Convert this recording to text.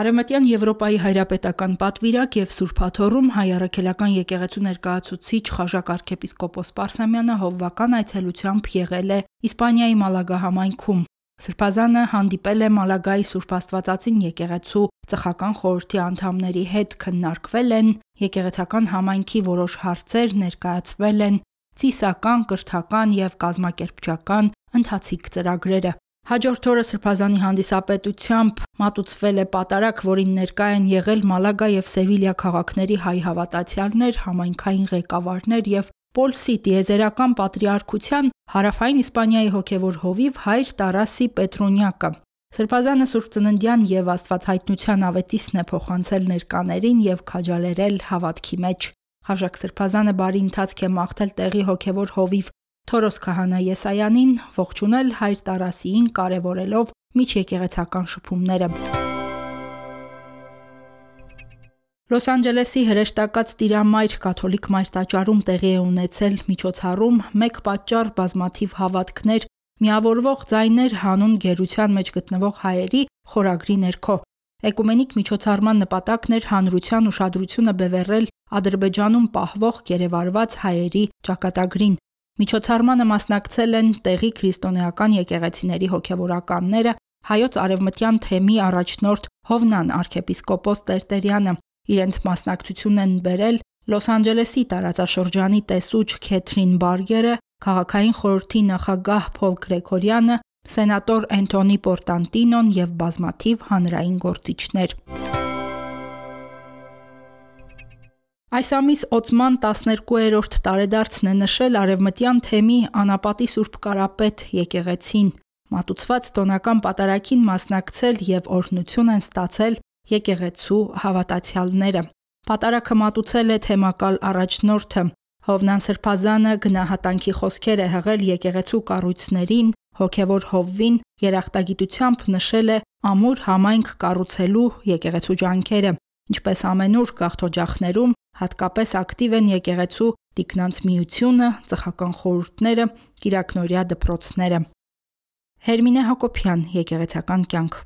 Արեմտյան Եվրոպայի հայրապետական պատվիրակ եւ Սուրբաթորում հայ առաքելական եկեղեցու ներկայացուցիչ Խաժակ arczepiskopos Պարսամյանը հովվական այցելությամբ եղել է Իսպանիայի Մալագա համայնքում։ Սրբազանը հանդիպել է Մալագայի Սուրբ Աստվածածին եկեղեցու ծխական խորհրդի անդամների հետ քննարկվել են եկեղեցական համայնքի որոշ հարցեր ներկայացվել են ցիսական, կրթական եւ կազմակերպչական ընթացիկ ծրագրերը։ Հաջորդ օրը Սրբազանի հանդիսապետությամբ մատուցվել է պատարակ, որին ներկա են եղել Մալագա եւ Սևիլիա քաղաքների հայ հավատացյալներ, համայնքային ղեկավարներ եւ Պոլսի տիեզերական պատրիարքության հարավային Իսպանիայի հոգևոր հովիվ հայր Տարասի Պետրոնյակը։ Սրբազանը Սուրբ Ծննդյան եւ Աստվածհայտնության ավետիսն է փոխանցել ներկաներին եւ քաջալերել հավատքի մեջ։ Խաժակ Սրբազանը բարի ընթացք է մաղթել տեղի հոգևոր հովիվ Թորոս քահանա Եսայանին ողջունել հայր Տարասիին կարևորելով միջեկեղեցական շփումները։ Լոս Անջելեսի հրեշտակած Տիրամայր կաթոլիկ մայրտաճարում տեղի է ունեցել միջոցառում մեկ պատճառ բազմաթիվ հավատքներ միավորվող ձայներ հանուն գերության մեջ գտնվող հայերի խորագրի ներքո։ Էկումենիկ միջոցառման նպատակն էր հանրության ուշադրությունը բևեռել Ադրբեջանում պահվող կերևարված հայերի ճակատագրին։ Միջոցառմանը մասնակցել են տեղի քրիստոնեական եկեղեցիների հոգևորականները, հայոց արևմտյան թեմի առաջնորդ Հովնան arczepiskopos Տերտերյանը իրենց մասնակցությունն են բերել Լոս Անջելեսի տարածաշրջանի տեսուչ Քեթրին Բարգերը, քաղաքային խորհրդի նախագահ Փոլ Գրեգորյանը, սենատոր Էնթոնի Պորտանտինոն եւ բազմաթիվ հանրային գործիչներ։ Այս ամիս Օծման 12-րդ տարեդարձն է նշել Արևմտյան թեմի Անապատի Սուրբ Կարապետ եկեղեցին։ Մատուցված տոնական պատարակին մասնակցել եւ օրհնություն են ստացել եկեղեցու հավատացյալները։ Պատարակը մատուցել է թեմակալ առաջնորդը Հովնան Սրբազանը գնահատանքի խոսքեր է հղել եկեղեցու կառույցներին, հոգևոր հովվին երախտագիտությամբ նշել է ամուր համայնք կառուցելու եկեղեցու ջանքերը։ Ինչպես ամենուր գաղթօջախներում Հատկապես ակտիվ են եկեղեցու տիկնանց միությունը, ծխական խորհուրդները, Կիրակնորյա դպրոցները։ Հերմինե Հակոբյան, եկեղեցական կյանք։